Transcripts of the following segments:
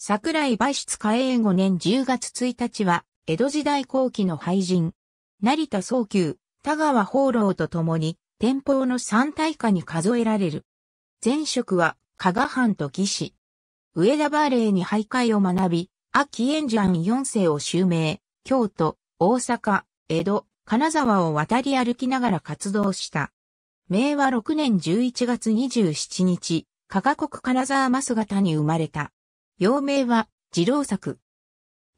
桜井馬室開園5年10月1日は、江戸時代後期の俳人、成田早急、田川放郎と共に、天保の三大家に数えられる。前職は、加賀藩と義士。上田バーレーに徘徊を学び、秋炎山4世を襲名、京都、大阪、江戸、金沢を渡り歩きながら活動した。明和6年11月27日、加賀国金沢マス型に生まれた。幼名は、次郎作。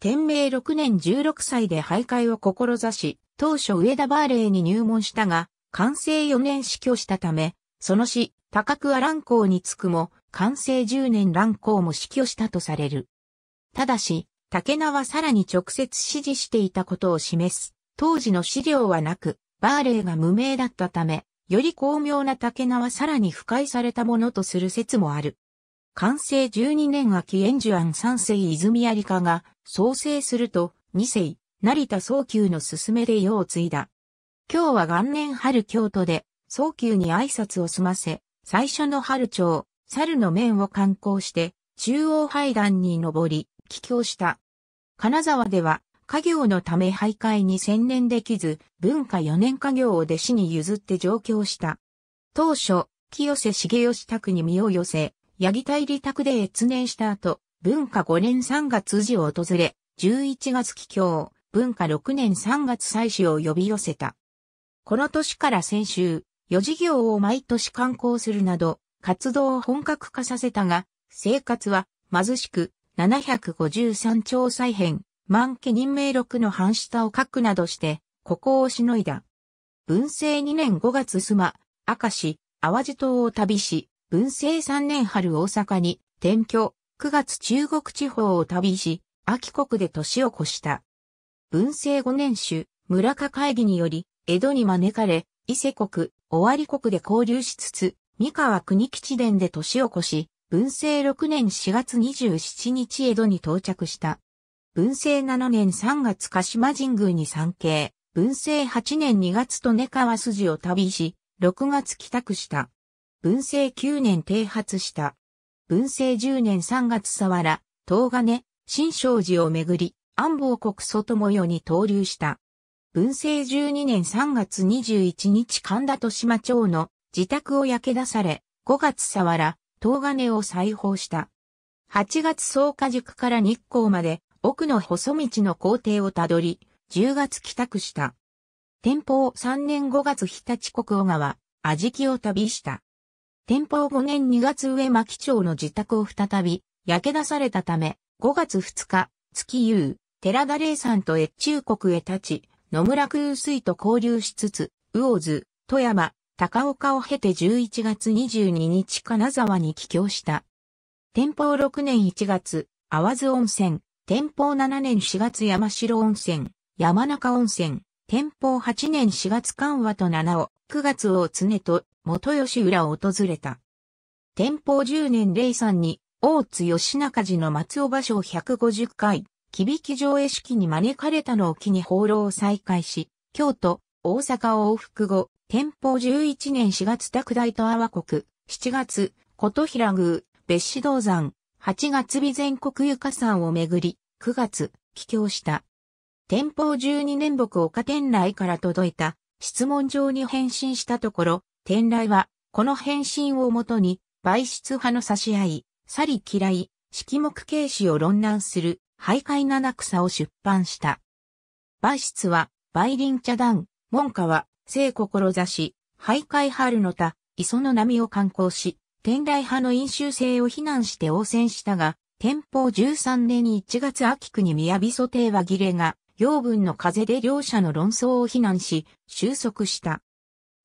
天明6年16歳で徘徊を志し、当初上田バーレーに入門したが、完成4年死去したため、その死、高桑乱行に着くも、完成10年乱行も死去したとされる。ただし、竹名はさらに直接指示していたことを示す。当時の資料はなく、バーレーが無名だったため、より巧妙な竹名はさらに腐敗されたものとする説もある。完成12年秋ュ寿庵三世泉有香が創生すると二世、成田早急の勧めで世を継いだ。今日は元年春京都で早急に挨拶を済ませ、最初の春朝、猿の面を観光して、中央拝壇に登り、帰郷した。金沢では、家業のため徘徊に専念できず、文化4年家業を弟子に譲って上京した。当初、清瀬重義宅に身を寄せ、八木隊利宅で越年した後、文化5年3月時を訪れ、11月帰郷、文化6年3月祭祀を呼び寄せた。この年から先週、四事業を毎年観光するなど、活動を本格化させたが、生活は貧しく、753町再編、満家任命録の半下を書くなどして、ここをしのいだ。文政2年5月妻、明石、淡路島を旅し、文政3年春大阪に転居、9月中国地方を旅し、秋国で年を越した。文政5年主、村下会議により、江戸に招かれ、伊勢国、尾張国で交流しつつ、三河国吉伝で年を越し、文政6年4月27日江戸に到着した。文政7年3月鹿島神宮に参詣、文政8年2月と根川筋を旅し、6月帰宅した。文政9年停発した。文政10年3月沢原、東金、新勝寺をめぐり、安房国外模様に投留した。文政12年3月21日神田豊島町の自宅を焼け出され、5月沢原、東金を再放した。8月草加塾から日光まで奥の細道の校庭をたどり、10月帰宅した。天保3年5月日立国小川、じきを旅した。天保5年2月上牧町の自宅を再び、焼け出されたため、5月2日、月夕、寺田霊山と越中国へ立ち、野村空水と交流しつつ、魚津、富山、高岡を経て11月22日金沢に帰郷した。天保6年1月、淡津温泉、天保7年4月山城温泉、山中温泉、天保8年4月関和と七尾、9月を常と元吉浦を訪れた。天保十年零三に、大津吉中寺の松尾芭蕉150回、木引き上絵式に招かれたのを機に放浪を再開し、京都、大阪を往復後、天保十一年四月拓大と阿波国、七月、琴平宮、別子道山、八月備全国床山をめぐり、九月、帰京した。天保十二年木岡天来から届いた質問状に返信したところ、天来は、この返信をもとに、媒質派の差し合い、去り嫌い、色目形視を論難する、徘徊七草を出版した。媒質は、梅林茶団、門下は、聖志、徘徊春の他、磯の波を観光し、天来派の飲酒性を非難して応戦したが、天保13年1月秋区に宮祖帝は儀礼が、養分の風で両者の論争を非難し、収束した。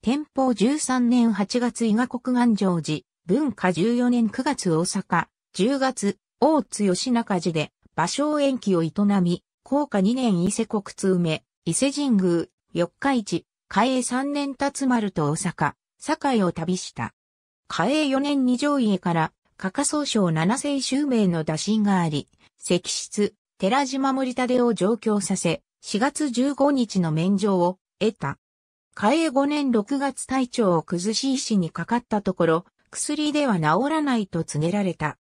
天保13年8月伊賀国願成寺、文化14年9月大阪、10月、大津吉中寺で、芭蕉延期を営み、高下2年伊勢国通梅、伊勢神宮、四日市、嘉永3年辰丸と大阪、堺を旅した。嘉永4年二条家から、加賀総省七世襲名の打診があり、石室、寺島森立を上京させ、4月15日の免状を得た。嘉永5年6月体調を崩し医師にかかったところ、薬では治らないと告げられた。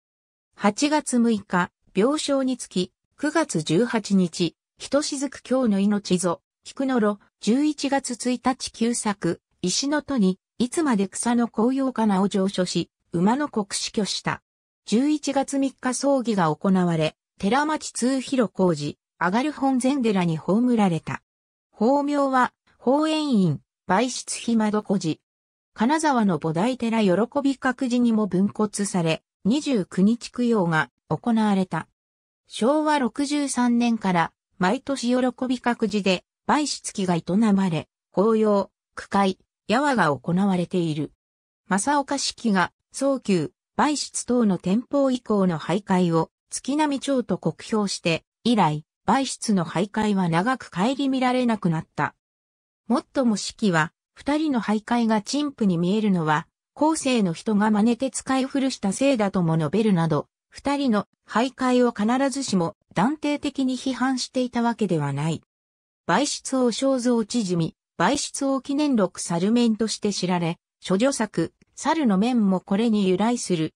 8月6日、病床につき、9月18日、ひとしずく今日の命ぞ、菊のろ、11月1日旧作、石の戸に、いつまで草の紅葉かなを上書し、馬の国死去した。11月3日葬儀が行われ、寺町通広工事、上がる本前寺に葬られた。法名は、法園院、売室暇、どこ寺。金沢の菩提寺喜び各寺にも分骨され、29日供養が行われた。昭和63年から毎年喜び各寺で売室期が営まれ、法要、区会、夜和が行われている。正岡式が早急、売室等の店舗以降の徘徊を月並町と酷評して、以来、売室の徘徊は長く帰り見られなくなった。もっとも式は、二人の徘徊が陳腐に見えるのは、後世の人が真似て使い古したせいだとも述べるなど、二人の徘徊を必ずしも断定的に批判していたわけではない。売出王肖像縮み、売出王記念録猿面として知られ、諸女作、猿の面もこれに由来する。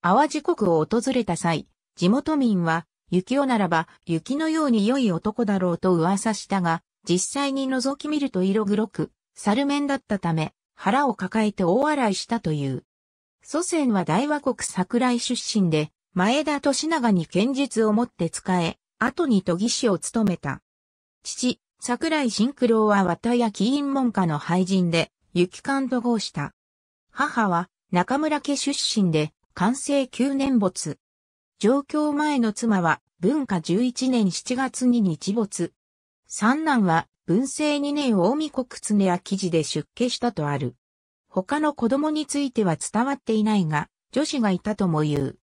淡路国を訪れた際、地元民は、雪をならば、雪のように良い男だろうと噂したが、実際に覗き見ると色黒く、猿面だったため、腹を抱えて大笑いしたという。祖先は大和国桜井出身で、前田利長に剣術を持って使え、後に都議士を務めた。父、桜井新九郎は綿焼起因門下の廃人で、雪勘と合した。母は中村家出身で、完成9年没。上京前の妻は文化11年7月に日没。三男は文政二年大見国常記事で出家したとある。他の子供については伝わっていないが、女子がいたとも言う。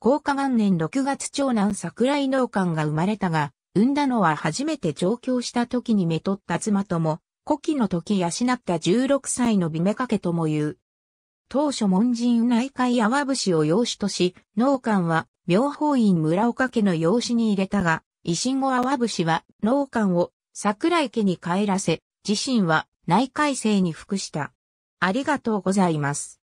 高下元年6月長男桜井農館が生まれたが、産んだのは初めて上京した時にめとった妻とも、古希の時養った16歳の美目かけとも言う。当初門人内海淡節を養子とし、農館は妙法院村岡家の養子に入れたが、石新後淡節は農館を桜井家に帰らせ、自身は内海生に服した。ありがとうございます。